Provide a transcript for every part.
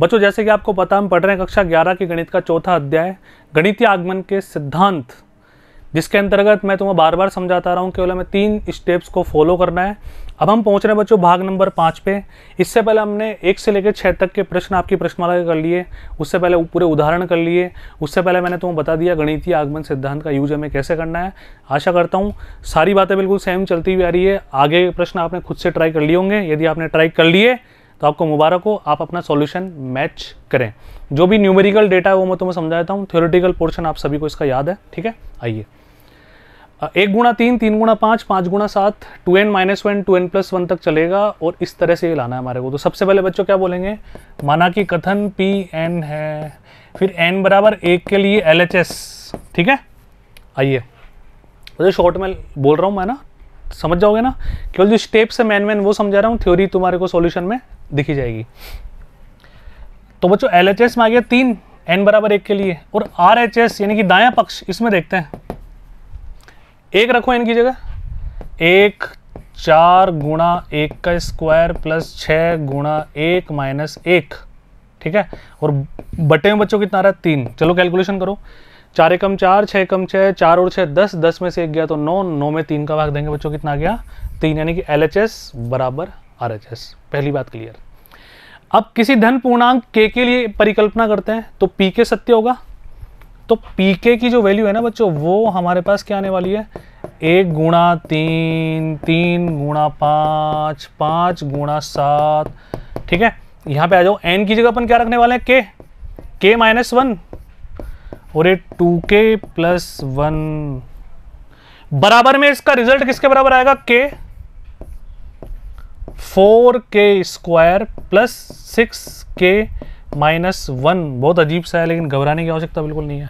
बच्चों जैसे कि आपको पता हम पढ़ रहे हैं कक्षा ग्यारह के गणित का चौथा अध्याय गणितीय आगमन के सिद्धांत जिसके अंतर्गत मैं तुम्हें बार बार समझाता रहा हूँ केवल हमें तीन स्टेप्स को फॉलो करना है अब हम पहुँच रहे हैं बच्चों भाग नंबर पाँच पे इससे पहले हमने एक से लेकर छः तक के प्रश्न आपकी प्रश्नमाला के कर लिए उससे पहले पूरे उदाहरण कर लिए उससे पहले मैंने तुम्हें बता दिया गणितीय आगमन सिद्धांत का यूज हमें कैसे करना है आशा करता हूँ सारी बातें बिल्कुल सेम चलती हुई आ रही है आगे प्रश्न आपने खुद से ट्राई कर लिए होंगे यदि आपने ट्राई कर लिए तो आपको मुबारक हो आप अपना सॉल्यूशन मैच करें जो भी न्यूमेरिकल डेटा है वो मैं तुम्हें समझा देता हूँ थ्योरेटिकल पोर्शन आप सभी को इसका याद है ठीक है आइए एक गुणा तीन तीन गुणा पाँच पाँच गुणा सात two n minus one two n plus one तक चलेगा और इस तरह से ये लाना है हमारे को तो सबसे पहले बच्चों क्या बोलेंगे माना कि कथन पी एन है फिर एन बराबर एक के लिए एल एच एस ठीक है आइए तो शॉर्ट में बोल रहा हूँ मैं ना समझ जाओगे ना केवल जो स्टेप्स है मैन मैन वो समझा रहा हूँ थ्योरी तुम्हारे को सोल्यूशन में दिखी जाएगी तो बच्चों एल एच एस में आ गया तीन एन बराबर एक के लिए और आर एच एस यानी कि दाया पक्ष इसमें देखते हैं एक रखो एन की जगह एक चार गुणा एक का स्क्वायर प्लस छः गुणा एक माइनस एक ठीक है और बटे में बच्चों कितना आ रहा है तीन चलो कैलकुलेशन करो चार एकम चार छः एकम छः चार और छः दस दस में से एक गया तो नौ नौ में तीन का भाग देंगे बच्चों कितना गया तीन यानी कि एल एच एस बराबर आर एच एस पहली बात क्लियर अब किसी धन पूर्णांक के के लिए परिकल्पना करते हैं तो पी के सत्य होगा तो पी के की जो वैल्यू है ना बच्चों वो हमारे पास क्या आने वाली है एक गुणा तीन तीन गुणा पाँच पाँच गुणा सात ठीक है यहाँ पे आ जाओ एन की जगह अपन क्या रखने वाले हैं के के माइनस वन और ये टू के प्लस वन बराबर में इसका रिजल्ट किसके बराबर आएगा के four k square plus six k minus one बहुत अजीब सा है लेकिन घबराने की आवश्यकता बिल्कुल नहीं है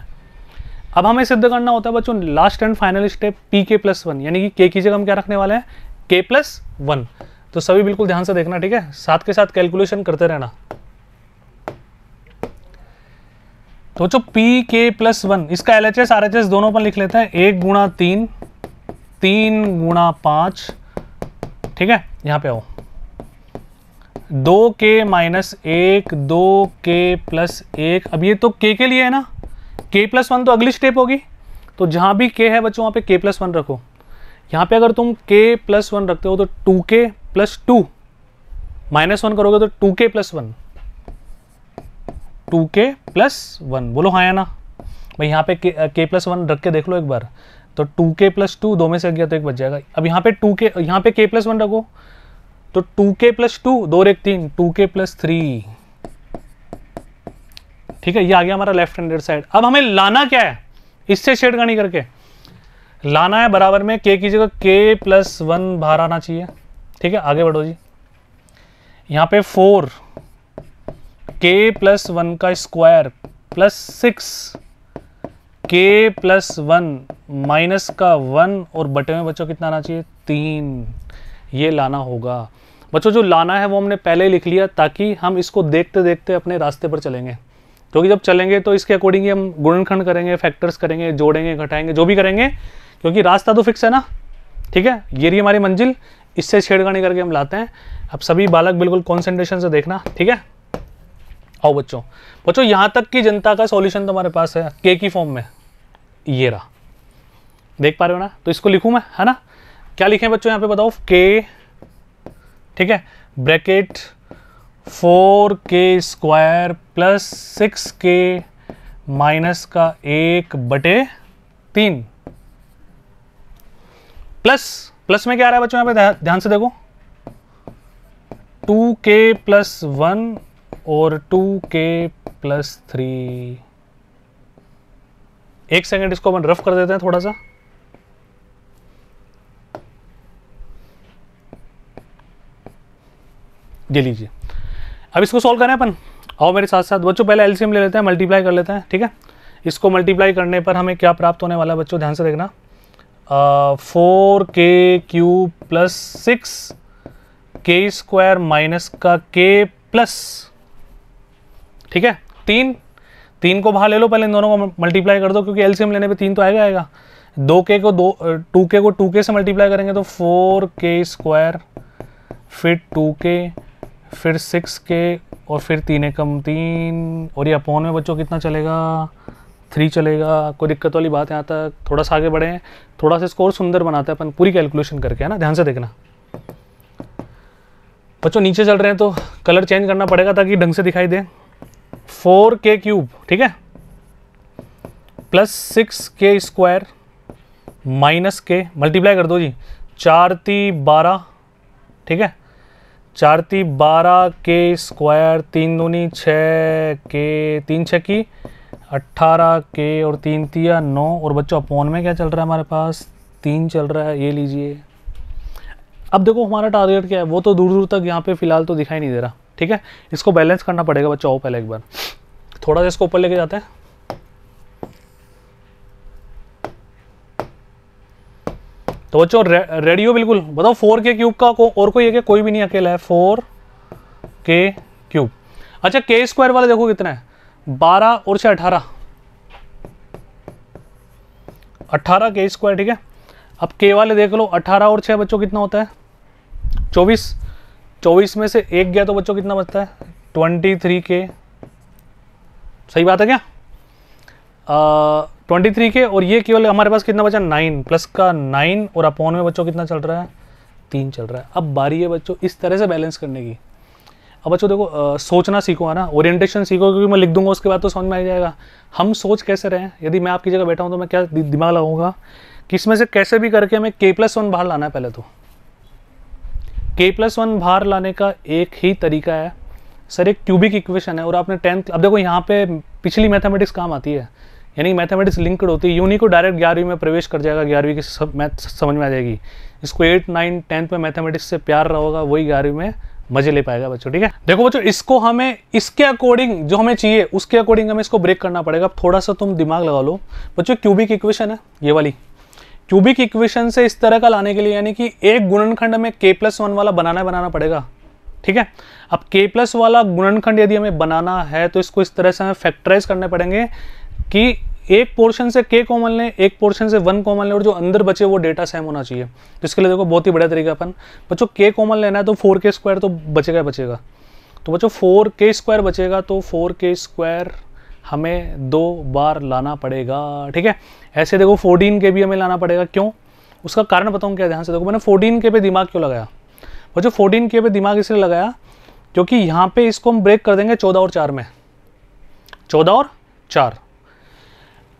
अब हमें सिद्ध करना होता है बच्चों last and final step p k plus one यानी कि के की जगह हम क्या रखने वाले हैं के प्लस वन तो सभी बिल्कुल ध्यान से देखना ठीक है साथ के साथ कैलकुलेशन करते रहना तो बच्चों पी के प्लस वन इसका L H S R H S दोनों पर लिख लेते हैं एक गुणा तीन तीन गुणा पांच ठीक है यहां पे आओ दो के माइनस एक दो के प्लस एक अब ये तो के के लिए है ना के प्लस वन तो अगली स्टेप होगी तो जहाँ भी के है बच्चों वहाँ पे के प्लस वन रखो यहाँ पे अगर तुम के प्लस वन रखते हो तो two k plus two minus one करोगे तो two k plus one two k plus one बोलो हाँ या ना भाई यहाँ पे के, के प्लस वन रख के देख लो एक बार तो टू के प्लस टू दो में से गया तो एक बच जाएगा अब यहाँ पे टू के यहाँ पे के प्लस वन रखो तो टू के प्लस टू दो रेख तीन टू के प्लस थ्री ठीक है ये आ गया हमारा लेफ्ट हैंडेड साइड अब हमें लाना क्या है इससे छेड़खानी करके लाना है बराबर में के की जगह के प्लस वन बाहर आना चाहिए ठीक है आगे बढ़ो जी यहाँ पे फोर के प्लस वन का square plus six k plus one minus का वन और बटे में बच्चों कितना आना चाहिए तीन ये लाना होगा बच्चों जो लाना है वो हमने पहले लिख लिया ताकि हम इसको देखते देखते अपने रास्ते पर चलेंगे क्योंकि जब चलेंगे तो इसके अकॉर्डिंग हम गुणनखंड करेंगे फैक्टर्स करेंगे जोड़ेंगे घटाएंगे जो भी करेंगे क्योंकि रास्ता तो फिक्स है ना ठीक है ये रही हमारी मंजिल इससे छेड़खानी करके हम लाते हैं अब सभी बालक बिल्कुल कॉन्सेंट्रेशन से देखना ठीक है आओ बच्चों बच्चों यहाँ तक की जनता का सॉल्यूशन तुम्हारे तो पास है के की फॉर्म में ये रहा देख पा रहे हो ना तो इसको लिखूँ मैं है ना क्या लिखें बच्चों यहाँ पे बताओ के ठीक है bracket four k square plus six k minus का एक बटे तीन प्लस प्लस में क्या आ रहा है बच्चों यहां पे ध्यान से देखो टू के प्लस वन और टू के प्लस थ्री एक सेकेंड इसको अपन रफ कर देते हैं थोड़ा सा ये लीजिए अब इसको सॉल्व करें अपन आओ मेरे साथ साथ बच्चों पहले एलसीएम ले लेते हैं मल्टीप्लाई कर लेते हैं ठीक है इसको मल्टीप्लाई करने पर हमें क्या प्राप्त होने वाला है बच्चों ध्यान से देखना four k cube plus six k square minus का के प्लस ठीक है तीन तीन को बाहर ले लो पहले इन दोनों को मल्टीप्लाई कर दो क्योंकि एलसीएम लेने पे तीन तो आएगा आएगा दो के को दो टू के को टू के से मल्टीप्लाई करेंगे तो फोर के स्क्वायर फिर टू के फिर सिक्स के और फिर तीन एकम तीन और ये अपॉन में बच्चों कितना चलेगा थ्री चलेगा कोई दिक्कत वाली बात यहाँ तक थोड़ा सा आगे बढ़े थोड़ा सा स्कोर सुंदर बनाते हैं अपन पूरी कैलकुलेशन करके है ना ध्यान से देखना बच्चों नीचे चल रहे हैं तो कलर चेंज करना पड़ेगा ताकि ढंग से दिखाई दे फोर के क्यूब ठीक है plus six k square minus k multiply कर दो जी चार ती बारह ठीक है चार ती बारह के स्क्वायर तीन दूनी छः के तीन छः की अट्ठारह के और तीन तिया नौ और बच्चों अपॉन में क्या चल रहा है हमारे पास तीन चल रहा है ये लीजिए अब देखो हमारा टारगेट क्या है वो तो दूर दूर तक यहाँ पे फिलहाल तो दिखाई नहीं दे रहा ठीक है इसको बैलेंस करना पड़ेगा बच्चों पहले एक बार थोड़ा सा इसको ऊपर लेके जाते हैं तो बच्चों रे, रेडियो बिल्कुल बताओ फोर के क्यूब का को, और कोई है क्या कोई भी नहीं अकेला है फोर के क्यूब अच्छा के स्क्वायर वाला देखो कितना है बारह और से अठारह अट्ठारह के स्क्वायर ठीक है अब के वाले देख लो अट्ठारह और छह बच्चों कितना होता है चौबीस चौबीस में से एक गया तो बच्चों कितना बचता है ट्वेंटी थ्री के सही बात है क्या आ, ट्वेंटी थ्री के और ये केवल हमारे पास कितना बचा नाइन प्लस का नाइन और अपॉन में बच्चों कितना चल रहा है तीन चल रहा है अब बारी है बच्चों इस तरह से बैलेंस करने की अब बच्चों देखो आ, सोचना सीखो है ना ओरिएंटेशन सीखो क्योंकि मैं लिख दूंगा उसके बाद तो समझ में आ जाएगा हम सोच कैसे रहें यदि मैं आपकी जगह बैठा हूँ तो मैं क्या दिमाग लगाऊंगा कि इसमें से कैसे भी करके हमें के प्लस वन बाहर लाना है पहले तो के प्लस वन बाहर लाने का एक ही तरीका है सर एक क्यूबिक इक्वेशन है और आपने टेंथ अब देखो यहाँ पे पिछली मैथमेटिक्स काम आती है यानी मैथमेटिक्स लिंक्ड होती है यूनी को डायरेक्ट ग्यारहवीं में प्रवेश कर जाएगा ग्यारहवीं की सब मैथ समझ में आ जाएगी इसको एट नाइन टेंथ में मैथमेटिक्स से प्यार रहा होगा वही ग्यारहवीं में मजे ले पाएगा बच्चों ठीक है देखो बच्चों इसको हमें इसके अकॉर्डिंग जो हमें चाहिए उसके अकॉर्डिंग हमें इसको ब्रेक करना पड़ेगा थोड़ा सा तुम दिमाग लगा लो बच्चों क्यूबिक इक्वेशन है ये वाली क्यूबिक इक्वेशन से इस तरह का लाने के लिए यानी कि एक गुणनखंड हमें के प्लस वन वाला बनाना बनाना पड़ेगा ठीक है अब के प्लस वाला गुणनखंड यदि हमें बनाना है तो इसको इस तरह से हमें फैक्टराइज करने पड़ेंगे कि एक पोर्शन से के कॉमन लें एक पोर्शन से वन कॉमन लें और जो अंदर बचे वो डेटा सेम होना चाहिए जिसके तो लिए देखो बहुत ही बढ़िया तरीका अपन बच्चों के कॉमन लेना है तो फोर के स्क्वायर तो बचेगा बचेगा तो बच्चों फोर के स्क्वायर बचेगा तो फोर के स्क्वायर हमें दो बार लाना पड़ेगा ठीक है ऐसे देखो फोर्टीन के भी हमें लाना पड़ेगा क्यों उसका कारण बताऊँ क्या ध्यान से देखो मैंने फोर्टीन के पे दिमाग क्यों लगाया बच्चों फोर्टीन के पे दिमाग इसलिए लगाया क्योंकि यहाँ पे इसको हम ब्रेक कर देंगे चौदह और चार में चौदह और चार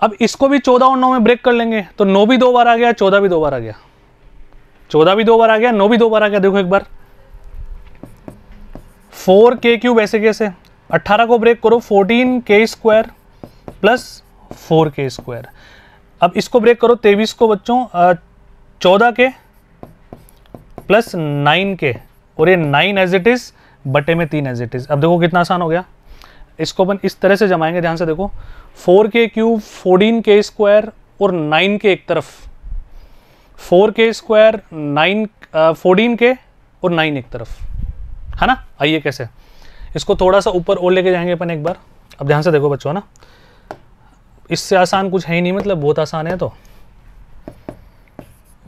अब इसको भी चौदह और नौ में ब्रेक कर लेंगे तो नौ भी दो बार आ गया चौदह भी दो बार आ गया चौदह भी दो बार आ गया नौ भी दो बार आ गया देखो एक बार फोर के क्यूब ऐसे कैसे अट्ठारह को ब्रेक करो fourteen k square plus four k square अब इसको ब्रेक करो तेईस को बच्चों चौदह के प्लस नाइन के और ये नाइन एज इट इज़ बटे में तीन एज इट इज़ अब देखो कितना आसान हो गया इसको अपन इस तरह से जमाएंगे ध्यान से देखो four k cube fourteen k square और नाइन के एक तरफ four k square nine fourteen के और नाइन एक तरफ है ना आइए कैसे इसको थोड़ा सा ऊपर और लेके जाएंगे अपन एक बार अब ध्यान से देखो बच्चों ना इससे आसान कुछ है ही नहीं मतलब बहुत आसान है तो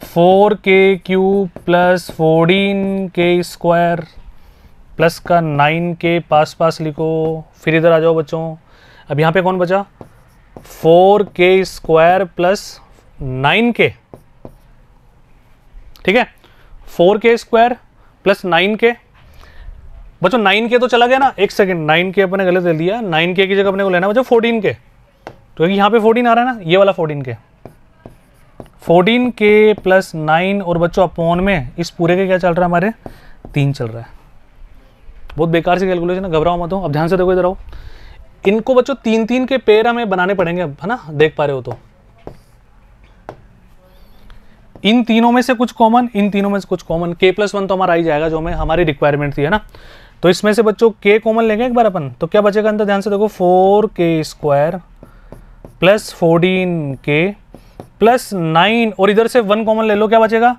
four k cube plus fourteen k square plus का नाइन के पास पास लिखो फिर इधर आ जाओ बच्चों अब यहाँ पे कौन बचा four k square plus nine के ठीक है four k square plus nine के बच्चों नाइन के तो चला गया ना एक सेकेंड नाइन के अपने गलत ले लिया नाइन के की जगह अपने को लेना बच्चों फोर्टीन के तो क्योंकि तो यहाँ पे फोर्टीन आ रहा है ना ये वाला फोर्टीन के फोर्टीन के प्लस नाइन और बच्चों अपॉन में इस पूरे के क्या चल रहा है हमारे तीन चल रहा है बहुत बेकार से कैलकुलेशन है घबराओ मत हो अब ध्यान से देखो इधर आओ इनको बच्चों तीन तीन के पेयर हमें बनाने पड़ेंगे अब है ना देख पा रहे हो तो इन तीनों में से कुछ कॉमन इन तीनों में से कुछ कॉमन के प्लस वन तो हमारा आ ही जाएगा जो हमें हमारी रिक्वायरमेंट थी है ना तो इसमें से बच्चों के कॉमन लेंगे एक बार अपन तो क्या बचेगा अंदर ध्यान से देखो four k square plus fourteen k plus nine और इधर से वन कॉमन ले लो क्या बचेगा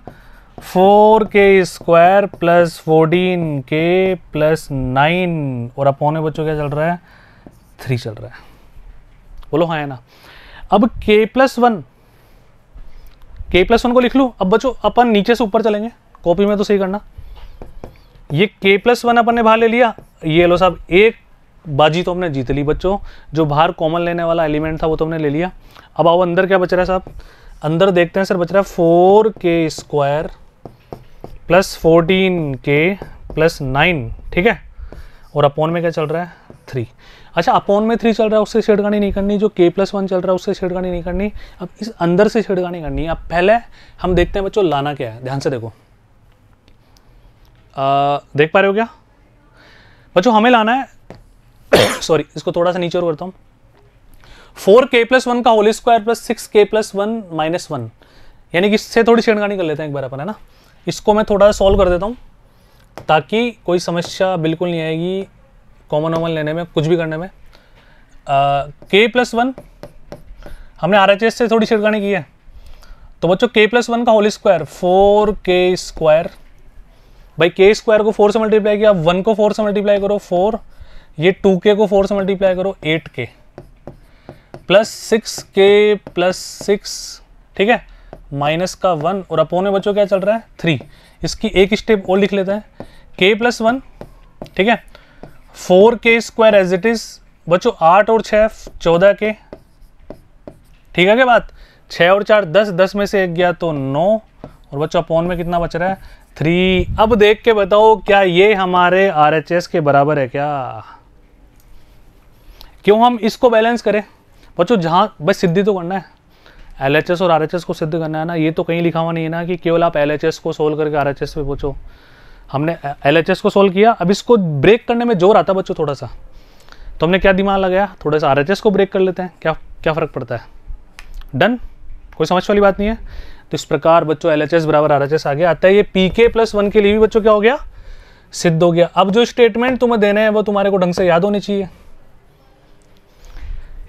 four k square plus fourteen k plus nine और अपौने बच्चों क्या चल रहा है थ्री चल रहा है बोलो हाँ है ना अब k plus one k plus one को लिख लूँ अब बच्चों अपन नीचे से ऊपर चलेंगे कॉपी में तो सही करना ये के प्लस वन अपन ने भार ले लिया ये लो साहब एक बाजी तो हमने जीत ली बच्चों जो बाहर कॉमन लेने वाला एलिमेंट था वो तो हमने ले लिया अब आओ अंदर क्या बच रहा है साहब अंदर देखते हैं सर बच रहा है four k square plus fourteen k plus nine ठीक है और अपोन में क्या चल रहा है थ्री अच्छा अपोन में थ्री चल रहा है उससे छेड़खानी नहीं करनी जो के प्लस वन चल रहा है उससे छेड़खानी नहीं करनी अब इस अंदर से छेड़खानी करनी है अब पहले हम देखते हैं बच्चों लाना क्या है ध्यान से देखो आ, देख पा रहे हो क्या बच्चों हमें लाना है सॉरी इसको थोड़ा सा नीचे और करता हूँ फोर के प्लस वन का whole square plus six k plus one minus one यानी कि इससे थोड़ी छेड़खानी कर लेते हैं एक बार अपन है ना इसको मैं थोड़ा सा सॉल्व कर देता हूँ ताकि कोई समस्या बिल्कुल नहीं आएगी कॉमन ऑमन लेने में कुछ भी करने में के प्लस वन हमने आर एच से थोड़ी छिड़कानी की है तो बच्चों के प्लस वन का whole square four k square भाई के स्क्वायर को फोर से मल्टीप्लाई किया वन को फोर से मल्टीप्लाई करो फोर ये टू के को फोर से मल्टीप्लाई करो eight k plus six k plus six ठीक है माइनस का वन और अपोन में बच्चों क्या चल रहा है थ्री इसकी एक स्टेप और लिख लेते हैं के प्लस वन ठीक है four k square as it is बच्चों आठ और छः चौदह के ठीक है क्या बात छः और चार दस दस में से एक गया तो नौ और बच्चों अपोन में कितना बच रहा है थ्री अब देख के बताओ क्या ये हमारे आर के बराबर है क्या क्यों हम इसको बैलेंस करें बच्चों जहाँ बस सिद्धि तो करना है एल और आर को सिद्ध करना है ना ये तो कहीं लिखा हुआ नहीं है ना कि केवल आप एल को सोल्व करके आर पे पूछो हमने एल को सोल्व किया अब इसको ब्रेक करने में जोर आता बच्चों थोड़ा सा तो हमने क्या दिमाग लगाया थोड़ा सा आर को ब्रेक कर लेते हैं क्या क्या फ़र्क पड़ता है डन कोई समझ वाली बात नहीं है तो इस प्रकार बच्चों एल बराबर आर आ गया आता है ये पी के प्लस वन के लिए भी बच्चों क्या हो गया सिद्ध हो गया अब जो स्टेटमेंट तुम्हें देने हैं वो तुम्हारे को ढंग से याद होनी चाहिए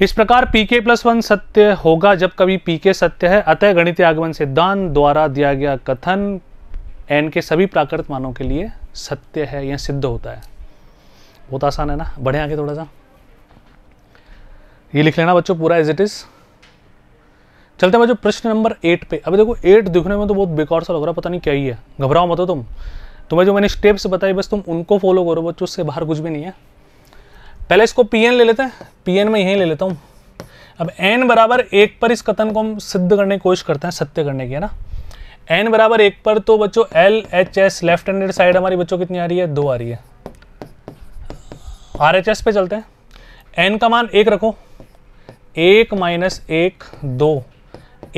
इस प्रकार पीके प्लस वन सत्य होगा जब कभी पीके सत्य है अतः गणित आगमन सिद्धांत द्वारा दिया गया कथन एन के सभी प्राकृत मानों के लिए सत्य है या सिद्ध होता है बहुत आसान है ना बढ़े आगे थोड़ा सा ये लिख लेना बच्चों पूरा एज इट इज़ चलते हैं बच्चों प्रश्न नंबर एट पे अभी देखो एट दिखने में तो बहुत बेकार सा लग रहा है पता नहीं क्या ही है घबराओ मत हो तुम तुम्हें जो मैंने स्टेप्स बताए बस तुम उनको फॉलो करो बच्चों उससे बाहर कुछ भी नहीं है पहले इसको पी एन ले लेते हैं पी एन में यहीं ले लेता हूँ अब एन बराबर एक पर इस कथन को हम सिद्ध करने की कोशिश करते हैं सत्य करने की है ना एन बराबर एक पर तो बच्चों L H S left handed side हमारी बच्चों कितनी आ रही है दो आ रही है आर एच एस पे चलते हैं एन का मान एक रखो एक माइनस एक दो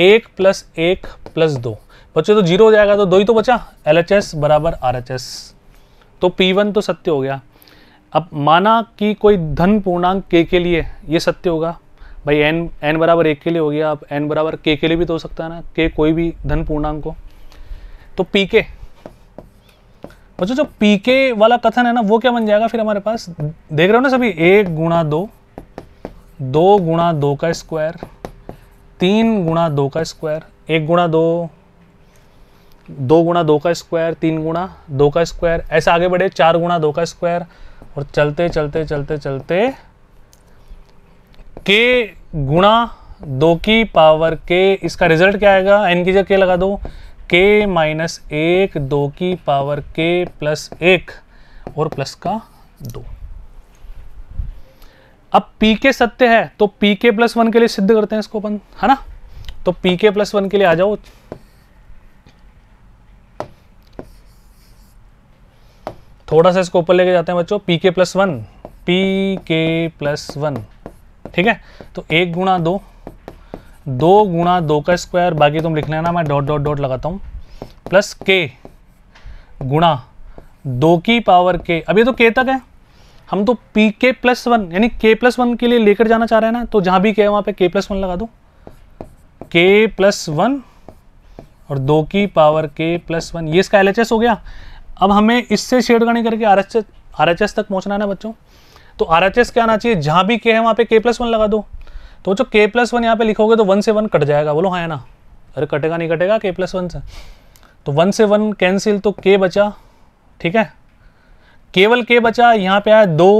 एक प्लस एक प्लस दो बच्चों तो जीरो हो जाएगा तो दो ही तो बचा एल एच एस बराबर आर एच एस तो पी वन तो सत्य हो गया अब माना कि कोई धन पूर्णांक के के लिए ये सत्य होगा भाई एन एन बराबर एक के लिए हो गया अब एन बराबर के के लिए भी तो हो सकता है ना के कोई भी धन पूर्णांक हो तो पी के बच्चों जो पी के वाला कथन है ना वो क्या बन जाएगा फिर हमारे पास देख रहे हो ना सभी एक गुणा दो दो गुणा दो का स्क्वायर तीन गुणा दो का स्क्वायर एक गुणा दो दो गुणा दो का स्क्वायर तीन गुणा दो का स्क्वायर ऐसे आगे बढ़े चार गुणा दो का स्क्वायर और चलते चलते चलते चलते के गुणा दो की पावर के इसका रिजल्ट क्या आएगा एन की जगह के लगा दो के माइनस एक दो की पावर के प्लस एक और प्लस का दो अब पी के सत्य है तो पी के प्लस वन के लिए सिद्ध करते हैं इसको अपन है ना तो पी के प्लस वन के लिए आ जाओ थोड़ा सा इसको ऊपर लेके जाते हैं बच्चों p k plus one p k plus one ठीक है तो एक गुणा दो दो गुणा दो का स्क्वायर बाकी तुम लिख लेना मैं डॉट डॉट डॉट लगाता हूँ प्लस के गुणा दो की पावर के अब ये तो के तक है हम तो पी के प्लस वन यानी के प्लस वन के लिए लेकर जाना चाह रहे हैं ना तो जहाँ भी के है वहाँ पे के प्लस वन लगा दो के प्लस वन और दो की पावर के प्लस वन ये इसका एल हो गया अब हमें इससे छेड़खानी करके R H R H S तक पहुँचना है ना बच्चों तो आर एच एस क्या आना चाहिए जहाँ भी के है वहाँ पे के प्लस वन लगा दो तो जो के प्लस वन यहाँ पे लिखोगे तो वन से वन कट जाएगा बोलो हाँ है ना अरे कटेगा नहीं कटेगा के प्लस वन से तो वन से वन कैंसिल तो के बचा ठीक है केवल के बचा यहाँ पे आया दो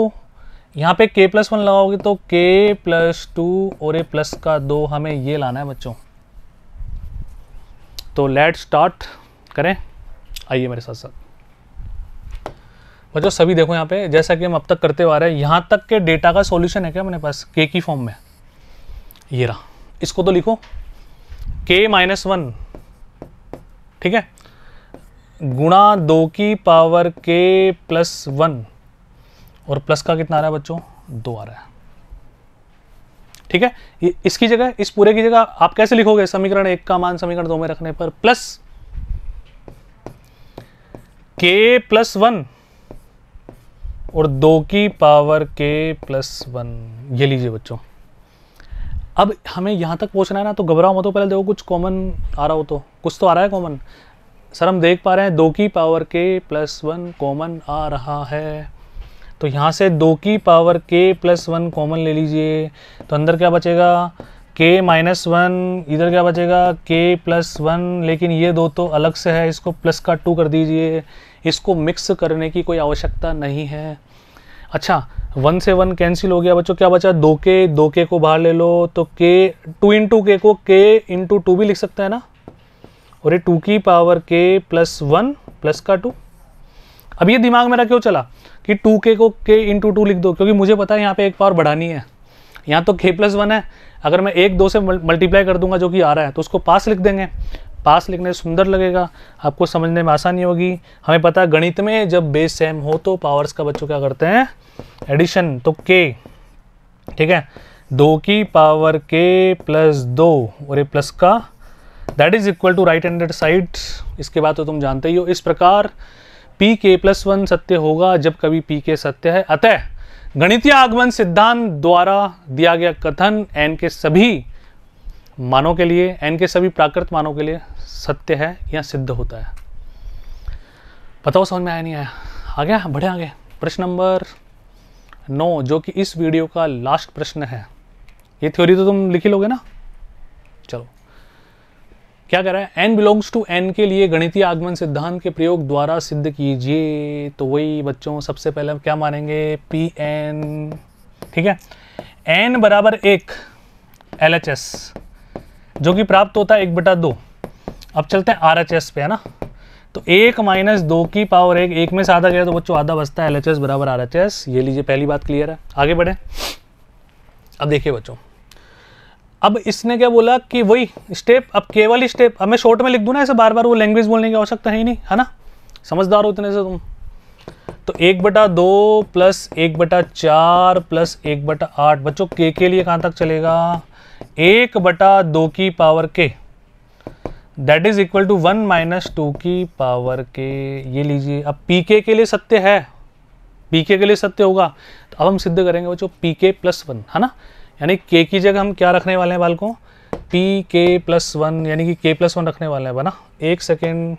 यहाँ पे के प्लस वन लगाओगे तो के प्लस टू और ए प्लस का दो हमें ये लाना है बच्चों तो लेट स्टार्ट करें आइए मेरे साथ साथ बच्चों सभी देखो यहाँ पे जैसा कि हम अब तक करते हुए आ रहे हैं यहाँ तक के डेटा का सॉल्यूशन है क्या मेरे पास के की फॉर्म में ये रहा इसको तो लिखो के माइनस वन ठीक है गुणा दो की पावर के प्लस वन और प्लस का कितना आ रहा है बच्चों दो आ रहा है ठीक है इसकी जगह इस पूरे की जगह आप कैसे लिखोगे समीकरण एक का मान समीकरण दो में रखने पर प्लस के प्लस वन और दो की पावर के प्लस वन ये लीजिए बच्चों अब हमें यहाँ तक पहुँचना है ना तो घबराओ मत हो पहले देखो कुछ कॉमन आ रहा हो तो कुछ तो आ रहा है कॉमन सर हम देख पा रहे हैं दो की power k plus one common आ रहा है तो यहाँ से दो की power k plus one common ले लीजिए तो अंदर क्या बचेगा के माइनस वन इधर क्या बचेगा के प्लस वन लेकिन ये दो तो अलग से है इसको प्लस का टू कर दीजिए इसको मिक्स करने की कोई आवश्यकता नहीं है अच्छा वन से वन कैंसिल हो गया बच्चों क्या बचा दो के दो के को बाहर ले लो तो के टू इंटू के को के इंटू टू भी लिख सकते हैं ना और ये टू की power k plus one plus का टू अब ये दिमाग मेरा क्यों चला कि टू के को के इंटू टू लिख दो क्योंकि मुझे पता है यहाँ पे एक पावर बढ़ानी है यहाँ तो के प्लस वन है अगर मैं एक दो से मल्टीप्लाई कर दूंगा जो कि आ रहा है तो उसको पास लिख देंगे पास लिखने सुंदर लगेगा आपको समझने में आसानी होगी हमें पता है गणित में जब बेस सेम हो तो पावर्स का बच्चों क्या करते हैं एडिशन तो के ठीक है दो की पावर के प्लस दो और ये प्लस का that is equal to right handed side इसके बाद तो तुम जानते ही हो इस प्रकार पी के प्लस वन सत्य होगा जब कभी पी के सत्य है अतः गणितीय आगमन सिद्धांत द्वारा दिया गया कथन एन के सभी मानों के लिए एन के सभी प्राकृत मानों के लिए सत्य है या सिद्ध होता है बताओ समझ में आया नहीं आया आ गया बढ़े आ गए प्रश्न नंबर नौ जो कि इस वीडियो का लास्ट प्रश्न है ये थ्योरी तो तुम लिखी लोगे ना चलो क्या कह रहा है एन बिलोंग्स टू एन के लिए गणितीय आगमन सिद्धांत के प्रयोग द्वारा सिद्ध कीजिए तो वही बच्चों सबसे पहले क्या मानेंगे पी एन ठीक है एन बराबर एक एल एच एस जो कि प्राप्त होता है एक बटा दो अब चलते हैं आर एच एस पे है ना तो एक माइनस दो की पावर एक एक में से आधा गया तो बच्चों आधा बचता है एल एच एस बराबर आर एच एस ये लीजिए पहली बात क्लियर है आगे बढ़े अब देखिए बच्चों अब इसने क्या बोला कि वही स्टेप अब केवल ही स्टेप अब मैं शॉर्ट में लिख दूँ ना ऐसे बार बार वो लैंग्वेज बोलने की आवश्यकता है ही नहीं है ना समझदार हो इतने से तुम तो एक बटा दो प्लस एक बटा चार प्लस एक बटा आठ बच्चों के के लिए कहाँ तक चलेगा एक बटा दो की पावर के that is equal to one minus two की पावर के ये लीजिए अब पी के लिए सत्य है पी के लिए सत्य होगा तो अब हम सिद्ध करेंगे बच्चों पी के प्लस वन है ना यानी के की जगह हम क्या रखने वाले हैं बालकों पी के प्लस वन यानी कि के प्लस वन रखने वाले हैं बना एक सेकेंड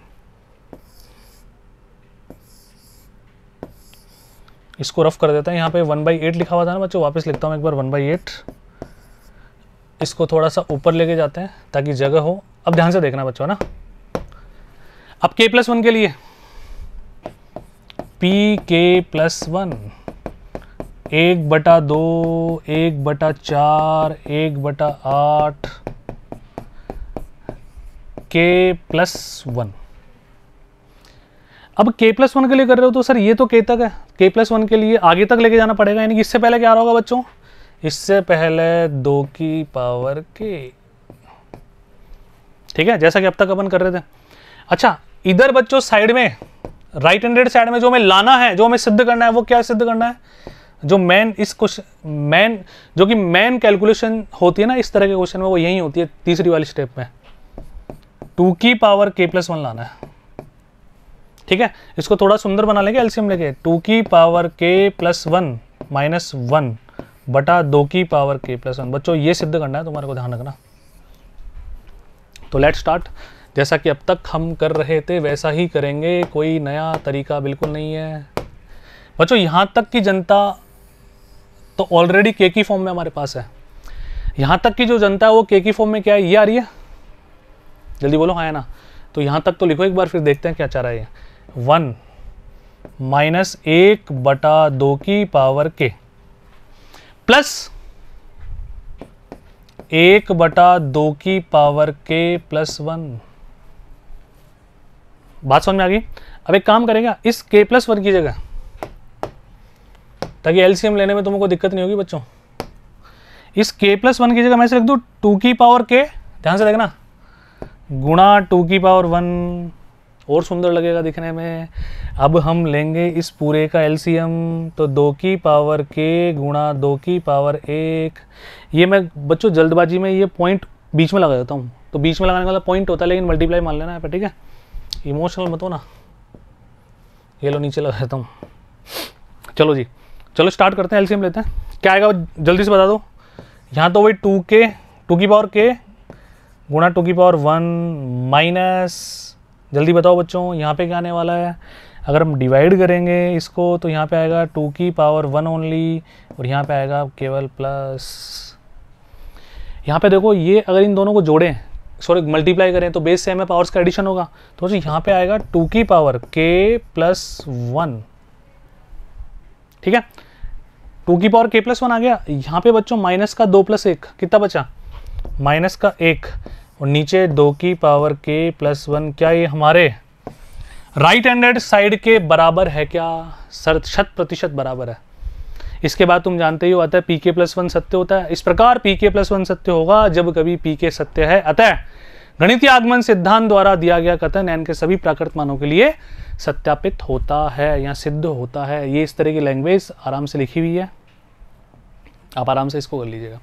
इसको रफ कर देता है यहाँ पे वन बाई एट लिखा हुआ था ना बच्चों वापस लिखता हूँ एक बार वन बाई एट इसको थोड़ा सा ऊपर लेके जाते हैं ताकि जगह हो अब ध्यान से देखना बच्चों ना अब के प्लस वन के लिए पी के प्लस वन एक बटा दो एक बटा चार एक बटा आठ के प्लस वन अब के प्लस वन के लिए कर रहे हो तो सर ये तो के तक है के प्लस वन के लिए आगे तक लेके जाना पड़ेगा यानी कि इससे पहले क्या रहा होगा बच्चों इससे पहले दो की पावर के ठीक है जैसा कि अब तक अपन कर रहे थे अच्छा इधर बच्चों साइड में राइट हैंडेड साइड में जो हमें लाना है जो हमें सिद्ध करना है वो क्या सिद्ध करना है जो मेन इस क्वेश्चन मेन जो कि मेन कैलकुलेशन होती है ना इस तरह के क्वेश्चन में वो यही होती है तीसरी वाली स्टेप में टू की पावर के प्लस वन लाना है ठीक है इसको थोड़ा सुंदर बना लेंगे एल्सियम लेके टू की power k plus one minus one बटा दो की पावर के प्लस वन बच्चों ये सिद्ध करना है तुम्हारे को ध्यान रखना तो लेट स्टार्ट जैसा कि अब तक हम कर रहे थे वैसा ही करेंगे कोई नया तरीका बिल्कुल नहीं है बच्चों यहाँ तक की जनता तो ऑलरेडी के की फॉर्म में हमारे पास है यहाँ तक की जो जनता है वो के की फॉर्म में क्या है ये आ रही है जल्दी बोलो हाँ है ना तो यहाँ तक तो लिखो एक बार फिर देखते हैं क्या चाह रहा है वन माइनस एक बटा दो की पावर के प्लस एक बटा दो की पावर के प्लस वन बात समझ में आ गई अब एक काम करेगा इस के प्लस वन की जगह ताकि एलसीएम लेने में तुमको दिक्कत नहीं होगी बच्चों इस के प्लस वन की जगह मैं से रख दू टू की पावर के ध्यान से देखना गुणा टू की पावर वन और सुंदर लगेगा दिखने में अब हम लेंगे इस पूरे का एलसीएम तो दो की पावर के गुणा दो की पावर एक ये मैं बच्चों जल्दबाजी में ये पॉइंट बीच में लगा देता हूँ तो बीच में लगाने वाला पॉइंट मतलब होता है लेकिन मल्टीप्लाई मान लेना है ठीक है इमोशनल मत हो ना ये लो नीचे लगा देता हूँ चलो जी चलो स्टार्ट करते हैं एलसीएम लेते हैं क्या आएगा जल्दी से बता दो यहाँ तो वही टू के टू की पावर के गुणा टू की पावर वन माइनस जल्दी बताओ बच्चों यहाँ पे क्या आने वाला है अगर हम डिवाइड करेंगे इसको तो यहाँ पे आएगा टू की पावर वन ओनली और यहाँ पे आएगा केवल प्लस यहाँ पे देखो ये अगर इन दोनों को जोड़ें सॉरी मल्टीप्लाई करें तो बेस से है पावर्स का एडिशन होगा तो बच्चों यहाँ पे आएगा टू की पावर के प्लस वन ठीक है टू की पावर के प्लस वन आ गया यहाँ पे बच्चों माइनस का दो प्लस एक कितना बचा माइनस का एक और नीचे दो की पावर के प्लस वन क्या ये हमारे राइट हैंडेड साइड के बराबर है क्या सर शत प्रतिशत बराबर है इसके बाद तुम जानते ही हो अतः पी के प्लस वन सत्य होता है इस प्रकार पी के प्लस वन सत्य होगा जब कभी पी के सत्य है अतः गणितीय आगमन सिद्धांत द्वारा दिया गया कथन एन के सभी प्राकृत मानों के लिए सत्यापित होता है या सिद्ध होता है ये इस तरह की लैंग्वेज आराम से लिखी हुई है आप आराम से इसको कर लीजिएगा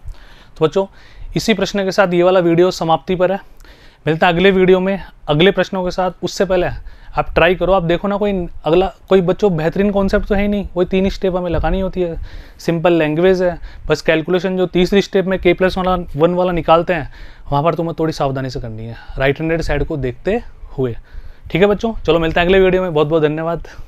तो बच्चों इसी प्रश्न के साथ ये वाला वीडियो समाप्ति पर है मिलता है अगले वीडियो में अगले प्रश्नों के साथ उससे पहले आप ट्राई करो आप देखो ना कोई अगला कोई बच्चों बेहतरीन कॉन्सेप्ट तो है ही नहीं वही तीन स्टेप हमें लगानी होती है सिंपल लैंग्वेज है बस कैलकुलेशन जो तीसरी स्टेप में के प्लस वाला वन वाला निकालते हैं वहाँ पर तुम्हें थोड़ी सावधानी से करनी है राइट हैंडेड साइड को देखते हुए ठीक है बच्चों चलो मिलते हैं अगले वीडियो में बहुत बहुत धन्यवाद